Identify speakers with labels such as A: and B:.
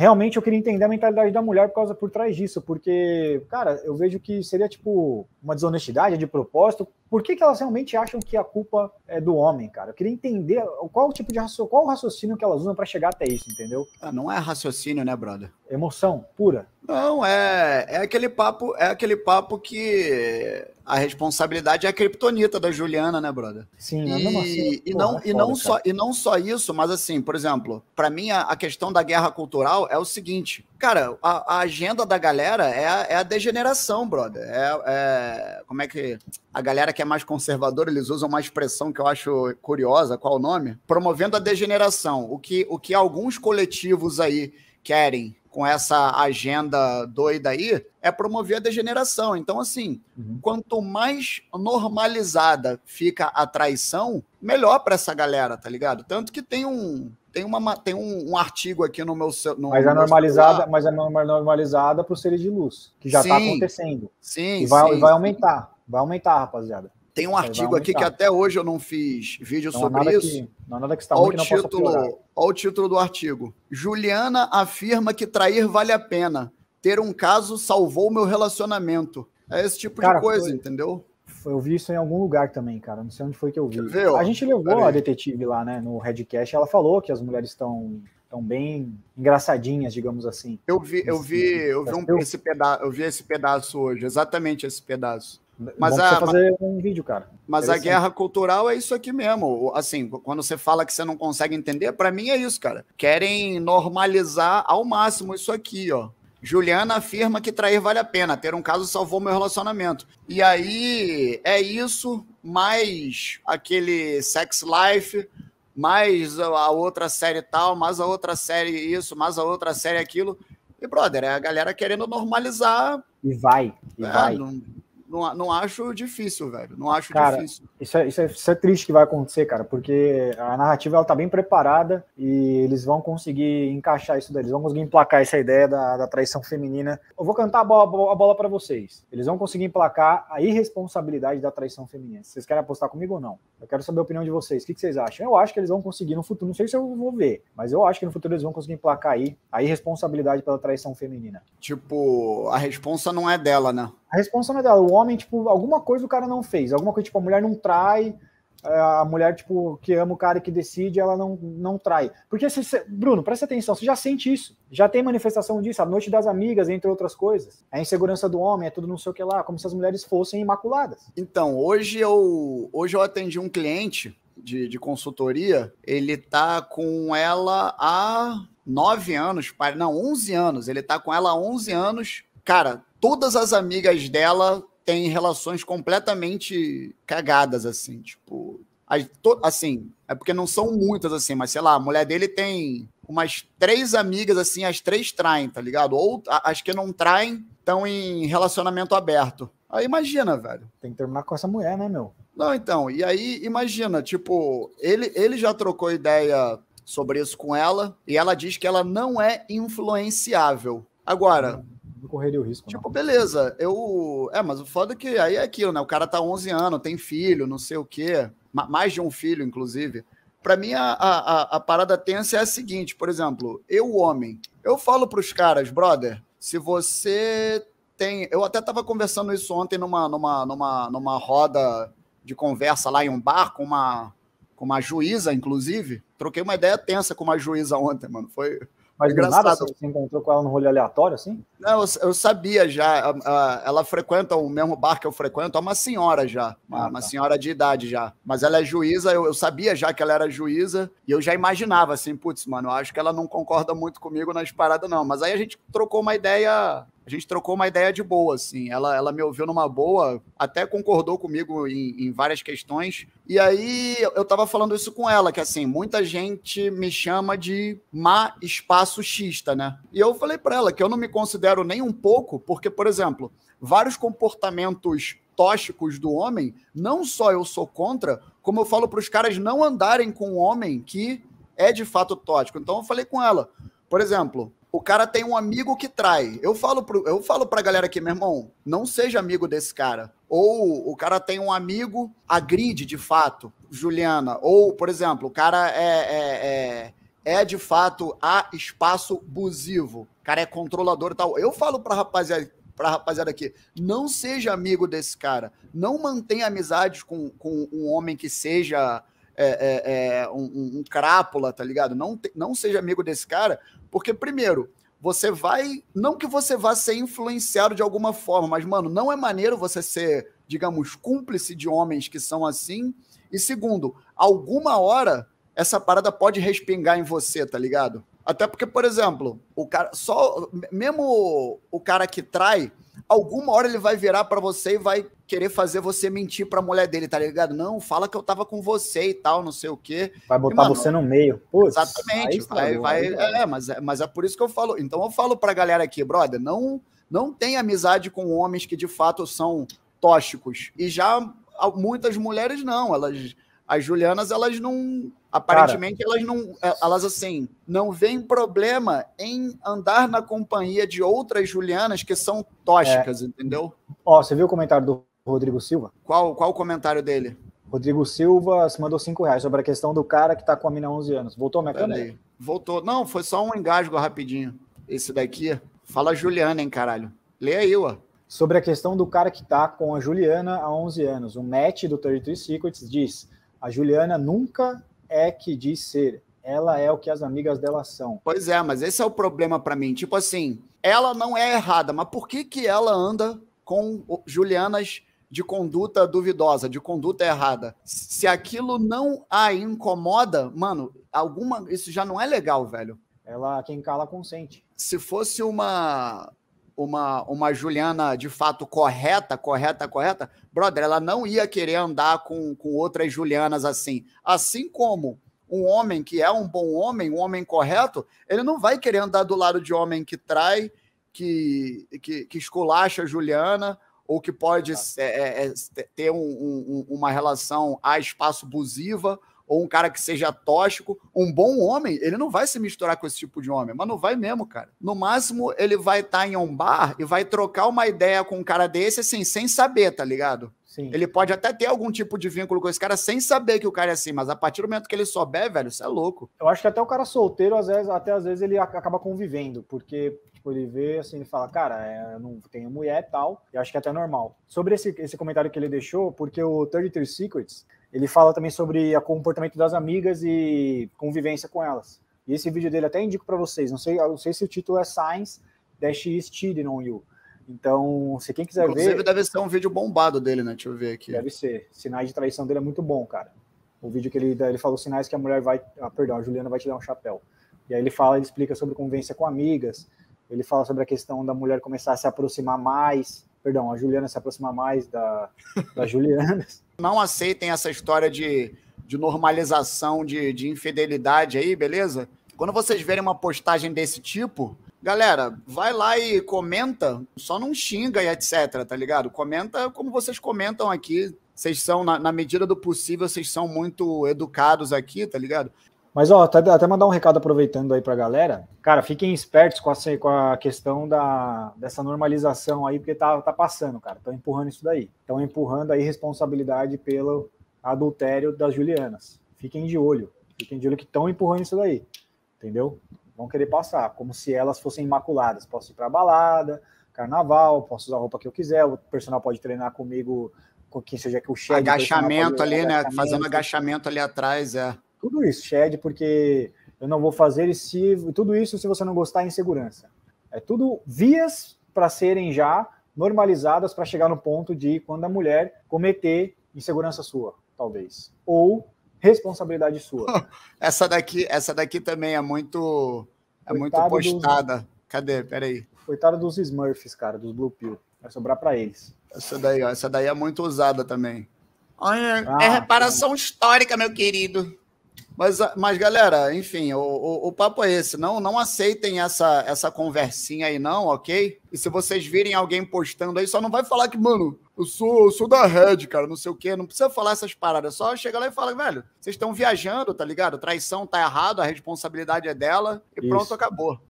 A: realmente eu queria entender a mentalidade da mulher por causa por trás disso, porque, cara, eu vejo que seria tipo uma desonestidade de propósito por que, que elas realmente acham que a culpa é do homem, cara? Eu queria entender qual o tipo de raciocínio, qual o raciocínio que elas usam para chegar até isso, entendeu? Ah, não
B: é raciocínio,
A: né, brother? Emoção pura.
B: Não, é, é aquele papo, é aquele papo que a responsabilidade é a criptonita da Juliana, né, brother?
A: Sim, e, mesmo assim, e não, é e foda, não cara. só
B: e não só isso, mas assim, por exemplo, para mim a, a, questão da guerra cultural é o seguinte, cara, a, a agenda da galera é a, é a degeneração, brother. É, é, como é que a galera que que é mais conservador, eles usam uma expressão que eu acho curiosa, qual o nome? Promovendo a degeneração. O que, o que alguns coletivos aí querem com essa agenda doida aí é promover a degeneração. Então, assim, uhum. quanto mais normalizada fica a traição, melhor para essa galera, tá ligado? Tanto que tem um. Tem, uma, tem um, um artigo aqui no meu. No, mas, é normalizada,
A: mas é normalizada para os seres de luz, que já está acontecendo.
B: Sim. E vai, sim, vai
A: aumentar. Vai aumentar, rapaziada. Tem um artigo aqui que
B: até hoje eu não fiz vídeo não sobre isso. Que, não há nada que está olha o título, olha o título do artigo. Juliana afirma que trair vale a pena. Ter um caso salvou meu relacionamento. É esse tipo cara, de coisa, foi, entendeu?
A: Foi, eu vi isso em algum lugar também, cara. Não sei onde foi que eu vi. Viu? A gente levou Pera a detetive lá, né, no Redcast. Ela falou que as mulheres estão tão bem engraçadinhas, digamos assim.
B: Eu vi, eu vi, eu vi um, esse pedaço, eu vi esse pedaço hoje, exatamente esse pedaço. Mas Bom a, fazer
A: um vídeo, cara. Mas a guerra
B: cultural é isso aqui mesmo. Assim, quando você fala que você não consegue entender, para mim é isso, cara. Querem normalizar ao máximo isso aqui, ó. Juliana afirma que trair vale a pena. Ter um caso salvou meu relacionamento. E aí é isso, mais aquele sex life, mais a outra série tal, mais a outra série isso, mais a outra série aquilo. E, brother, é a galera querendo normalizar.
A: E vai, e é, vai. Não
B: não, não acho difícil, velho. Não acho cara, difícil.
A: Isso é, isso, é, isso é triste que vai acontecer, cara, porque a narrativa ela tá bem preparada e eles vão conseguir encaixar isso daí. Eles vão conseguir emplacar essa ideia da, da traição feminina. Eu vou cantar a bola, a bola para vocês. Eles vão conseguir emplacar a irresponsabilidade da traição feminina. Vocês querem apostar comigo ou não? Eu quero saber a opinião de vocês. O que, que vocês acham? Eu acho que eles vão conseguir no futuro. Não sei se eu vou ver, mas eu acho que no futuro eles vão conseguir emplacar aí a irresponsabilidade pela traição feminina. Tipo, a responsa não é dela, né? A responsabilidade não é dela. O homem, tipo, alguma coisa o cara não fez. Alguma coisa, tipo, a mulher não trai. É, a mulher, tipo, que ama o cara e que decide, ela não, não trai. Porque, se, Bruno, presta atenção, você já sente isso. Já tem manifestação disso. A noite das amigas, entre outras coisas. A insegurança do homem, é tudo não sei o que lá. Como se as mulheres
B: fossem imaculadas. Então, hoje eu, hoje eu atendi um cliente de, de, consultoria, ele tá com ela há nove anos, não, onze anos. Ele tá com ela há onze anos Cara, todas as amigas dela têm relações completamente cagadas, assim, tipo. Assim, é porque não são muitas, assim, mas sei lá, a mulher dele tem umas três amigas, assim, as três traem, tá ligado? Ou as que não traem estão em relacionamento aberto. Aí imagina, velho. Tem que terminar com essa mulher, né, meu? Não, então, e aí imagina, tipo, ele, ele já trocou ideia sobre isso com ela e ela diz que ela não é influenciável. Agora, correria o risco. Tipo, não. beleza, eu. É, mas o foda é que aí é aquilo, né? O cara tá 11 anos, tem filho, não sei o quê, mais de um filho, inclusive. Para mim, a, a, a parada tensa é a seguinte, por exemplo, eu, homem, eu falo pros caras, brother, se você tem. Eu até tava conversando isso ontem numa, numa, numa, numa roda de conversa lá em um bar com uma, com uma juíza, inclusive. Troquei uma ideia tensa com uma juíza ontem, mano. Foi, mas do nada você se encontrou com ela no rolê aleatório, assim? Não, eu, eu sabia já. ela frequenta o mesmo bar que eu frequento, é uma senhora já. Uma, ah, uma tá. senhora de idade já. Mas ela é juíza, eu, eu, sabia já que ela era juíza, e eu já imaginava assim, putz, mano, eu acho que ela não concorda muito comigo nas paradas, não. Mas aí a gente trocou uma ideia a gente trocou uma ideia de boa, assim. Ela, ela me ouviu numa boa, até concordou comigo em, em várias questões. E aí eu tava falando isso com ela, que assim, muita gente me chama de má espaço xista, né? E eu falei para ela que eu não me considero nem um pouco, porque, por exemplo, vários comportamentos tóxicos do homem, não só eu sou contra, como eu falo para os caras não andarem com um homem que é de fato tóxico. Então eu falei com ela, por exemplo, o cara tem um amigo que trai. Eu falo, pro, eu falo pra galera aqui, meu irmão, não seja amigo desse cara. Ou o cara tem um amigo, agride de fato, Juliana. Ou, por exemplo, o cara é, é, é, é de fato a espaço busivo. O cara é controlador e tal. Eu falo pra rapaziada, pra rapaziada aqui, não seja amigo desse cara. Não mantenha amizade com, com um homem que seja é, é, é um, um, crápula, tá ligado? Não, te, não seja amigo desse cara, porque, primeiro, você vai. Não que você vá ser influenciado de alguma forma, mas, mano, não é maneiro você ser, digamos, cúmplice de homens que são assim. E segundo, alguma hora essa parada pode respingar em você, tá ligado? Até porque, por exemplo, o cara. Só. Mesmo o cara que trai alguma hora ele vai virar para você e vai querer fazer você mentir pra mulher dele, tá ligado? Não, fala que eu tava com você e tal, não sei o quê. Vai botar e, mano, você no meio. Putz, exatamente. Estragou, vai, vai, vai, é, mas, é, mas é por isso que eu falo. Então eu falo pra galera aqui, brother, não, não tem amizade com homens que de fato são tóxicos. E já muitas mulheres não, elas as Julianas, elas não. Aparentemente, Cara. elas não. É, elas, assim, não veem problema em andar na companhia de outras Julianas que são tóxicas, é. entendeu? Ó, você viu o comentário
A: do Rodrigo Silva?
B: Qual, qual o comentário dele?
A: Rodrigo Silva se mandou 5 reais sobre a questão do cara que tá com a mina há 11 anos. Voltou minha câmera?
B: Voltou. Não, foi só um engasgo rapidinho. Esse daqui. Fala Juliana, hein, caralho. Lê aí, ó.
A: Sobre a questão do cara que tá com a Juliana há 11 anos. O Matt do 33 Secrets diz: a Juliana nunca
B: é que diz ser, ela é o que as amigas dela são. Pois é, mas esse é o problema para mim. Tipo assim, ela não é errada, mas por que que ela anda com Julianas de conduta duvidosa, de conduta errada? Se aquilo não a incomoda, mano, alguma isso já não é legal, velho. Ela quem cala consente. Se fosse uma uma, uma Juliana de fato correta, correta, correta, brother, ela não ia querer andar com, com outras Julianas assim. Assim como um homem que é um bom homem, um homem correto, ele não vai querer andar do lado de homem que trai, que, que, que esculacha a Juliana, ou que pode tá. é, é, ter um, um, uma relação a espaço abusiva ou um cara que seja tóxico, um bom homem, ele não vai se misturar com esse tipo de homem, mas não vai mesmo, cara. No máximo, ele vai estar tá em um bar e vai trocar uma ideia com um cara desse, assim, sem saber, tá ligado? Sim. Ele pode até ter algum tipo de vínculo com esse cara sem saber que o cara é assim, mas a partir do momento que ele souber, velho, isso é louco.
A: Eu acho que até o cara solteiro, às vezes, até às vezes ele acaba convivendo, porque tipo, ele vê assim, ele fala, cara, é, eu não tenho mulher e tal, e acho que é até normal. Sobre esse, esse comentário que ele deixou, porque o 33 Secrets, ele fala também sobre o comportamento das amigas e convivência com elas. E esse vídeo dele até indico para vocês. Não sei, não sei se o título é Science Dash Stealing on You. Então, se quem quiser Inclusive, ver. Inclusive, deve ser um vídeo bombado dele, né? Deixa eu ver aqui. Deve ser. Sinais de traição dele é muito bom, cara. O vídeo que ele ele falou sinais que a mulher vai. Ah, perdão, a Juliana vai te dar um chapéu. E aí ele fala, ele explica sobre convivência com amigas. Ele fala sobre a questão da mulher começar a se aproximar mais perdão, a Juliana se aproxima mais
B: da, da Juliana. Não aceitem essa história de, de normalização de, de infidelidade aí, beleza? Quando vocês verem uma postagem desse tipo, galera, vai lá e comenta, só não xinga e etc, tá ligado? Comenta como vocês comentam aqui. Vocês são, na, na medida do possível, vocês são muito educados aqui, tá ligado?
A: Mas, ó, até mandar um recado aproveitando aí pra galera. Cara, fiquem espertos com a, com a questão da, dessa normalização aí, porque tá, tá passando, cara. Estão empurrando isso daí. Estão empurrando aí responsabilidade pelo adultério das Julianas. Fiquem de olho. Fiquem de olho que estão empurrando isso daí. Entendeu? Vão querer passar, como se elas fossem imaculadas. Posso ir pra balada, carnaval, posso usar a roupa que eu quiser, o personal pode treinar
B: comigo, com quem seja que o chefe. Agachamento ali, né? Agachamento. Fazendo agachamento ali atrás, é.
A: Tudo isso, Chad, porque eu não vou fazer se tudo isso se você não gostar em é segurança. É tudo vias para serem já normalizadas para chegar no ponto de quando a mulher cometer insegurança sua, talvez, ou responsabilidade
B: sua. Essa daqui, essa daqui também é muito
A: é Coitado muito postada.
B: Dos... Cadê? Peraí. Coitado dos Smurfs, cara, dos Blue Pill. Vai sobrar para eles. Essa daí, ó, essa daí é muito usada também. Olha, é ah, é reparação sim. histórica, meu querido. Mas, ah, mas galera, enfim, o, o, o, papo é esse. Não, não aceitem essa, essa conversinha aí, não, ok? E se vocês virem alguém postando aí, só não vai falar que, mano, eu sou, eu sou da Red, cara, não sei o quê. Não precisa falar essas paradas. É só chega lá e fala, velho, vocês estão viajando, tá ligado? Traição tá errado, a responsabilidade é dela. E Isso. pronto, acabou.